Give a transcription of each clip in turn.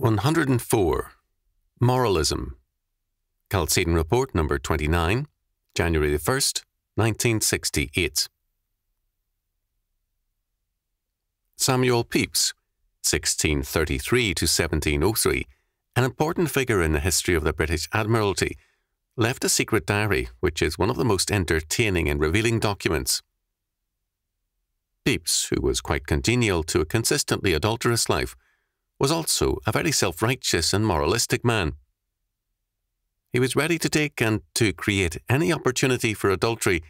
104. Moralism. Calcedon Report number 29, January 1st, 1968. Samuel Pepys, 1633 to 1703, an important figure in the history of the British Admiralty, left a secret diary which is one of the most entertaining and revealing documents. Pepys, who was quite congenial to a consistently adulterous life, was also a very self righteous and moralistic man. He was ready to take and to create any opportunity for adultery,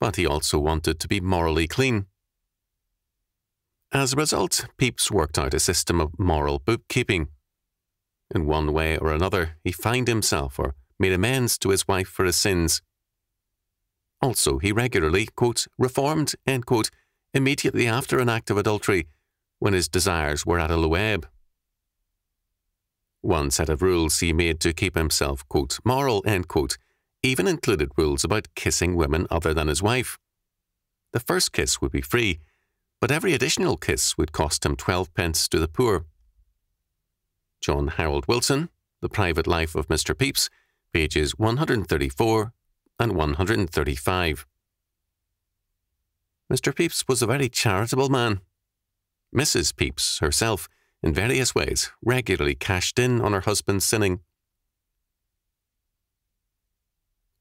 but he also wanted to be morally clean. As a result, Pepys worked out a system of moral bookkeeping. In one way or another, he fined himself or made amends to his wife for his sins. Also, he regularly, quote, reformed, quote, immediately after an act of adultery, when his desires were at a low ebb. One set of rules he made to keep himself, quote, moral, end quote, even included rules about kissing women other than his wife. The first kiss would be free, but every additional kiss would cost him 12 pence to the poor. John Harold Wilson, The Private Life of Mr. Pepys, pages 134 and 135. Mr. Pepys was a very charitable man. Mrs. Pepys herself in various ways, regularly cashed in on her husband's sinning.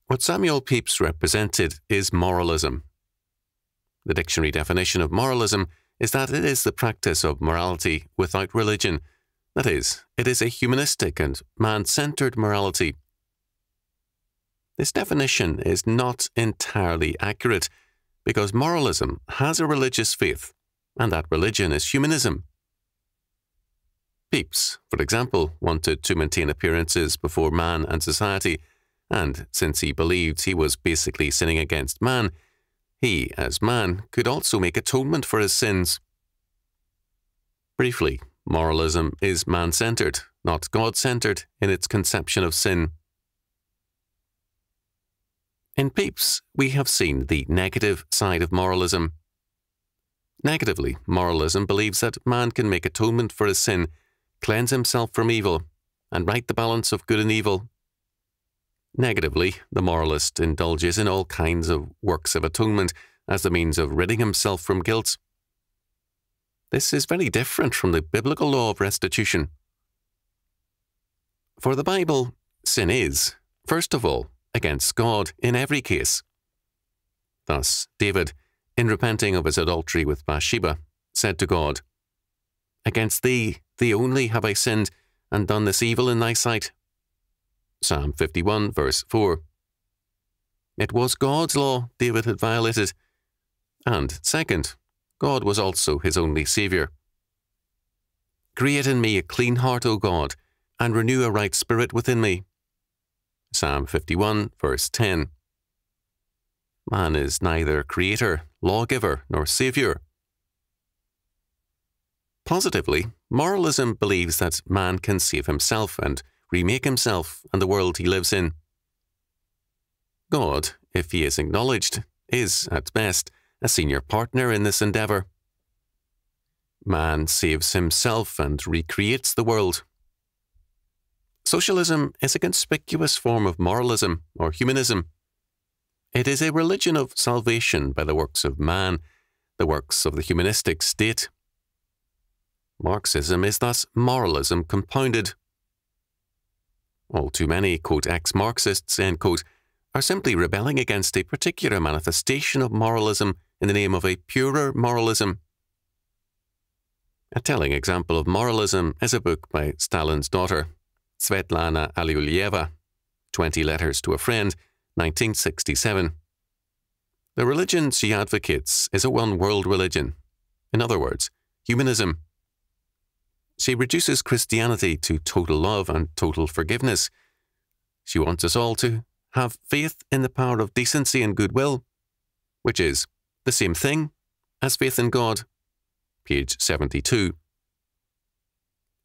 What Samuel Pepys represented is moralism. The dictionary definition of moralism is that it is the practice of morality without religion. That is, it is a humanistic and man centered morality. This definition is not entirely accurate because moralism has a religious faith, and that religion is humanism. Pepys, for example, wanted to maintain appearances before man and society, and since he believed he was basically sinning against man, he, as man, could also make atonement for his sins. Briefly, moralism is man centered, not God centered, in its conception of sin. In Pepys, we have seen the negative side of moralism. Negatively, moralism believes that man can make atonement for his sin cleanse himself from evil, and right the balance of good and evil. Negatively, the moralist indulges in all kinds of works of atonement as the means of ridding himself from guilt. This is very different from the biblical law of restitution. For the Bible, sin is, first of all, against God in every case. Thus, David, in repenting of his adultery with Bathsheba, said to God, Against thee Thee only have I sinned, and done this evil in thy sight. Psalm 51, verse 4. It was God's law David had violated. And second, God was also his only Saviour. Create in me a clean heart, O God, and renew a right spirit within me. Psalm 51, verse 10. Man is neither creator, lawgiver, nor saviour. Positively, Moralism believes that man can save himself and remake himself and the world he lives in. God, if he is acknowledged, is, at best, a senior partner in this endeavour. Man saves himself and recreates the world. Socialism is a conspicuous form of moralism or humanism. It is a religion of salvation by the works of man, the works of the humanistic state, Marxism is thus moralism compounded. All too many, quote, ex-Marxists, end quote, are simply rebelling against a particular manifestation of moralism in the name of a purer moralism. A telling example of moralism is a book by Stalin's daughter, Svetlana Aliulieva, 20 Letters to a Friend, 1967. The religion she advocates is a one world religion. In other words, humanism. She reduces Christianity to total love and total forgiveness. She wants us all to have faith in the power of decency and goodwill, which is the same thing as faith in God. Page 72.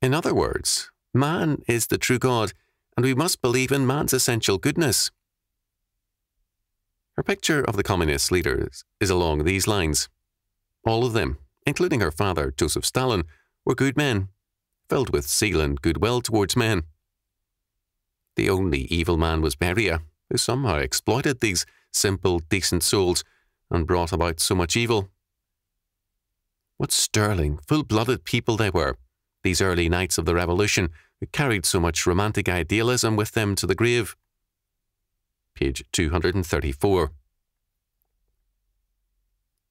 In other words, man is the true God, and we must believe in man's essential goodness. Her picture of the communist leaders is along these lines. All of them, including her father, Joseph Stalin, were good men filled with zeal and goodwill towards men. The only evil man was Beria, who somehow exploited these simple, decent souls and brought about so much evil. What sterling, full-blooded people they were, these early knights of the Revolution, who carried so much romantic idealism with them to the grave. Page 234.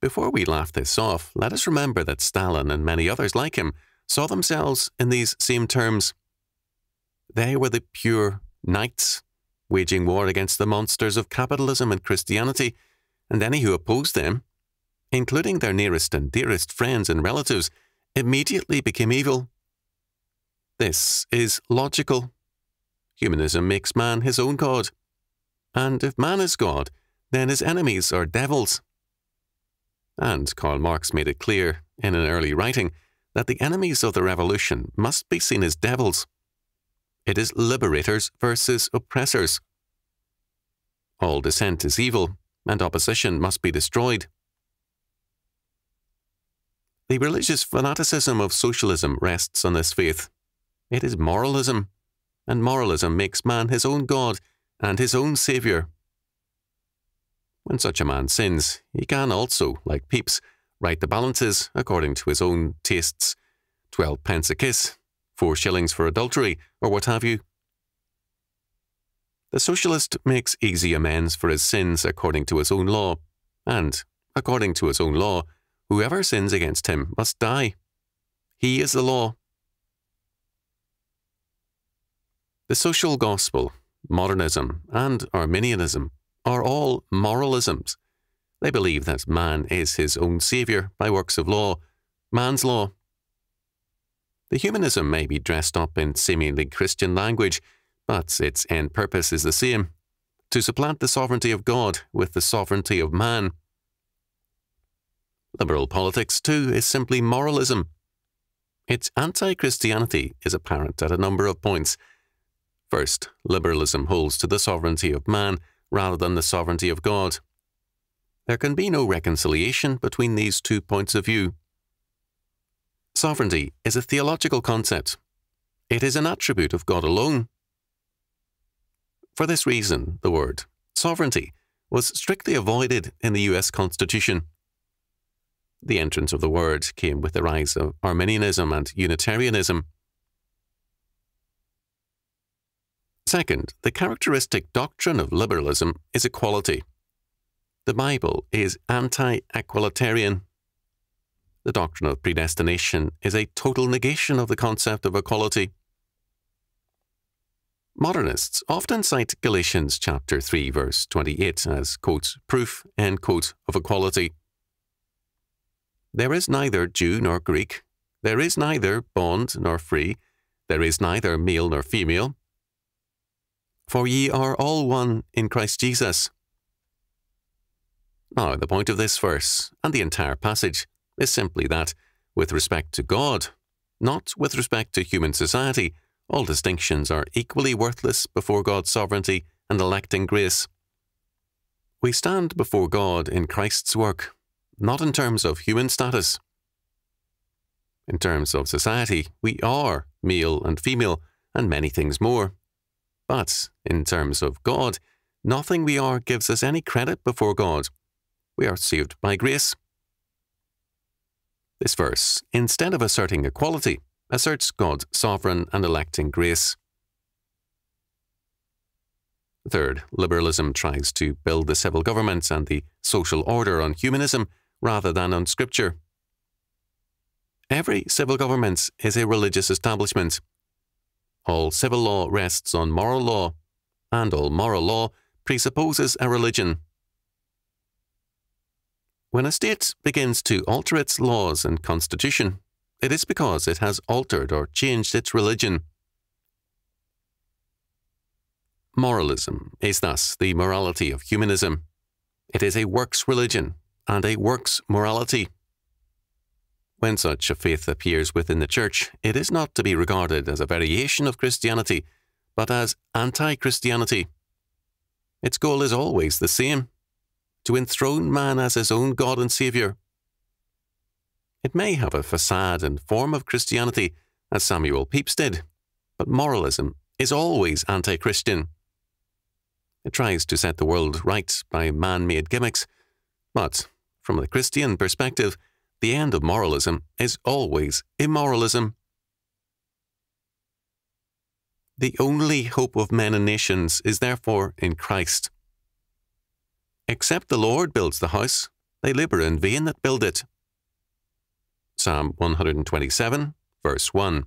Before we laugh this off, let us remember that Stalin and many others like him saw themselves in these same terms. They were the pure knights, waging war against the monsters of capitalism and Christianity, and any who opposed them, including their nearest and dearest friends and relatives, immediately became evil. This is logical. Humanism makes man his own God. And if man is God, then his enemies are devils. And Karl Marx made it clear in an early writing that the enemies of the revolution must be seen as devils. It is liberators versus oppressors. All dissent is evil, and opposition must be destroyed. The religious fanaticism of socialism rests on this faith. It is moralism, and moralism makes man his own God and his own saviour. When such a man sins, he can also, like Pepys, Right the balances according to his own tastes. Twelve pence a kiss, four shillings for adultery, or what have you. The socialist makes easy amends for his sins according to his own law, and, according to his own law, whoever sins against him must die. He is the law. The social gospel, modernism, and Arminianism are all moralisms they believe that man is his own saviour by works of law, man's law. The humanism may be dressed up in seemingly Christian language, but its end purpose is the same to supplant the sovereignty of God with the sovereignty of man. Liberal politics, too, is simply moralism. Its anti Christianity is apparent at a number of points. First, liberalism holds to the sovereignty of man rather than the sovereignty of God. There can be no reconciliation between these two points of view. Sovereignty is a theological concept. It is an attribute of God alone. For this reason, the word sovereignty was strictly avoided in the US Constitution. The entrance of the word came with the rise of Arminianism and Unitarianism. Second, the characteristic doctrine of liberalism is equality. The Bible is anti equalitarian. The doctrine of predestination is a total negation of the concept of equality. Modernists often cite Galatians chapter 3 verse 28 as quote, proof end quote, of equality. There is neither Jew nor Greek, there is neither bond nor free, there is neither male nor female, for ye are all one in Christ Jesus. Now, the point of this verse and the entire passage is simply that, with respect to God, not with respect to human society, all distinctions are equally worthless before God's sovereignty and electing grace. We stand before God in Christ's work, not in terms of human status. In terms of society, we are male and female and many things more. But in terms of God, nothing we are gives us any credit before God we are saved by grace. This verse, instead of asserting equality, asserts God's sovereign and electing grace. Third, liberalism tries to build the civil government and the social order on humanism rather than on scripture. Every civil government is a religious establishment. All civil law rests on moral law, and all moral law presupposes a religion. When a state begins to alter its laws and constitution, it is because it has altered or changed its religion. Moralism is thus the morality of humanism. It is a works religion and a works morality. When such a faith appears within the Church, it is not to be regarded as a variation of Christianity, but as anti Christianity. Its goal is always the same to enthrone man as his own God and Saviour. It may have a facade and form of Christianity, as Samuel Pepys did, but moralism is always anti Christian. It tries to set the world right by man made gimmicks, but from the Christian perspective, the end of moralism is always immoralism. The only hope of men and nations is therefore in Christ. Except the Lord builds the house, they labour in vain that build it. Psalm 127, verse 1.